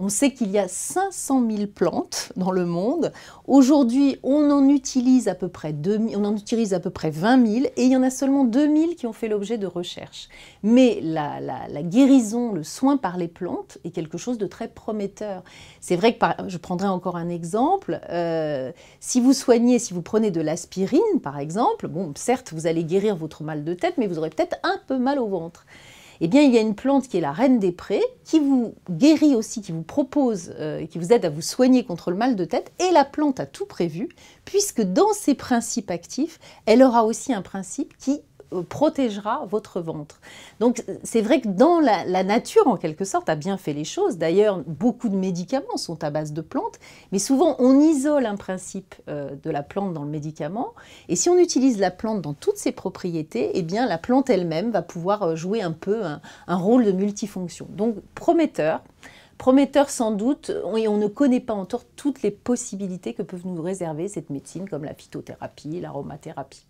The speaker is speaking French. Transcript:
On sait qu'il y a 500 000 plantes dans le monde. Aujourd'hui, on en utilise à peu près on en utilise à peu près 20 000 et il y en a seulement 2 000 qui ont fait l'objet de recherches. Mais la, guérison, le soin par les plantes est quelque chose de très prometteur. C'est vrai que je prendrai encore un exemple. Euh, si vous soignez, si vous prenez de l'aspirine par exemple, bon, certes vous allez guérir votre mal de tête, mais vous aurez peut-être un peu mal au ventre eh bien, il y a une plante qui est la reine des prés, qui vous guérit aussi, qui vous propose, euh, qui vous aide à vous soigner contre le mal de tête. Et la plante a tout prévu, puisque dans ses principes actifs, elle aura aussi un principe qui euh, protégera votre ventre. Donc c'est vrai que dans la, nature, en quelque sorte, a bien fait les choses. D'ailleurs, beaucoup de médicaments sont à base de plantes, mais souvent on isole un principe euh, de la plante dans le médicament. Et si on utilise la plante dans toutes ses propriétés, eh bien la plante elle-même va pouvoir euh, jouer un peu un, un rôle de multifonction. Donc prometteur prometteur sans doute, et on ne connaît pas encore toutes les possibilités que peuvent nous réserver cette médecine, comme la phytothérapie, l'aromathérapie.